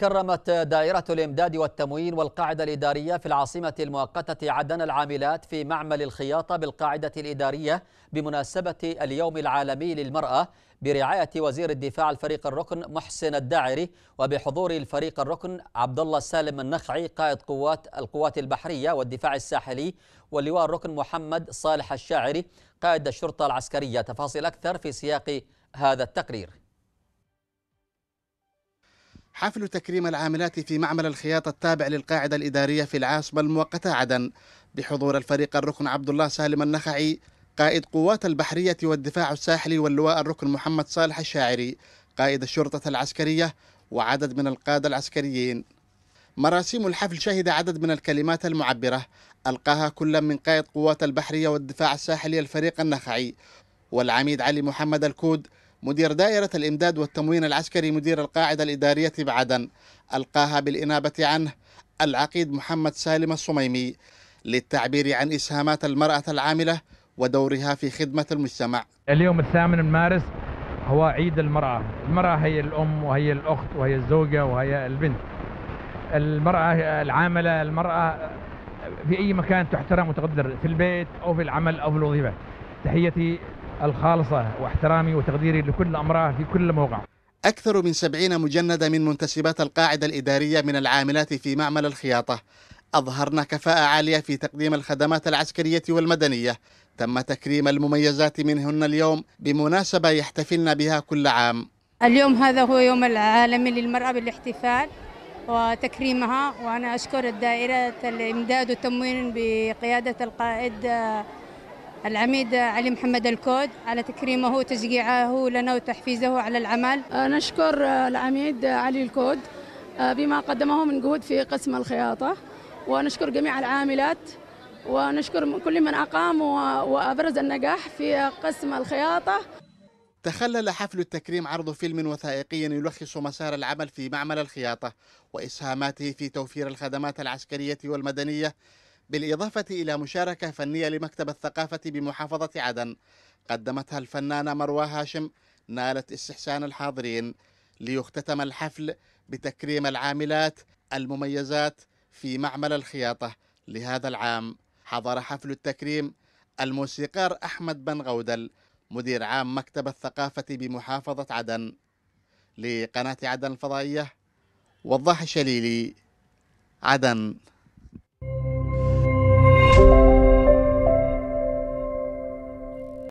كرمت دائرة الإمداد والتموين والقاعدة الإدارية في العاصمة المؤقتة عدن العاملات في معمل الخياطة بالقاعدة الإدارية بمناسبة اليوم العالمي للمرأة برعاية وزير الدفاع الفريق الركن محسن الداعري وبحضور الفريق الركن عبد الله سالم النخعي قائد قوات القوات البحرية والدفاع الساحلي واللواء الركن محمد صالح الشاعري قائد الشرطة العسكرية تفاصيل أكثر في سياق هذا التقرير حفل تكريم العاملات في معمل الخياطة التابع للقاعدة الإدارية في العاصمة المؤقتة عدن بحضور الفريق الركن عبد الله سالم النخعي قائد قوات البحرية والدفاع الساحلي واللواء الركن محمد صالح الشاعري قائد الشرطة العسكرية وعدد من القادة العسكريين مراسيم الحفل شهد عدد من الكلمات المعبرة ألقاها كل من قائد قوات البحرية والدفاع الساحلي الفريق النخعي والعميد علي محمد الكود مدير دائرة الإمداد والتموين العسكري مدير القاعدة الإدارية بعدن ألقاها بالإنابة عنه العقيد محمد سالم الصميمي للتعبير عن إسهامات المرأة العاملة ودورها في خدمة المجتمع اليوم الثامن من مارس هو عيد المرأة المرأة هي الأم وهي الأخت وهي الزوجة وهي البنت المرأة العاملة المرأة في أي مكان تحترم وتقدر في البيت أو في العمل أو في الوظيفة تحيتي الخالصة واحترامي وتقديري لكل أمراه في كل موقع أكثر من سبعين مجندة من منتسبات القاعدة الإدارية من العاملات في معمل الخياطة أظهرن كفاءة عالية في تقديم الخدمات العسكرية والمدنية تم تكريم المميزات منهن اليوم بمناسبة يحتفلن بها كل عام اليوم هذا هو يوم العالمي للمرأة بالاحتفال وتكريمها وأنا أشكر دائرة الإمداد والتموين بقيادة القائد العميد علي محمد الكود على تكريمه وتشجيعه لنا وتحفيزه على العمل أه، نشكر أه، العميد علي الكود أه، بما قدمه من جهود في قسم الخياطة ونشكر جميع العاملات ونشكر كل من أقام وأبرز النجاح في قسم الخياطة تخلل حفل التكريم عرض فيلم وثائقي يلخص مسار العمل في معمل الخياطة وإسهاماته في توفير الخدمات العسكرية والمدنية بالإضافة إلى مشاركة فنية لمكتب الثقافة بمحافظة عدن قدمتها الفنانة مروى هاشم نالت استحسان الحاضرين ليختتم الحفل بتكريم العاملات المميزات في معمل الخياطة لهذا العام حضر حفل التكريم الموسيقار أحمد بن غودل مدير عام مكتب الثقافة بمحافظة عدن لقناة عدن الفضائية وضاح شليلي عدن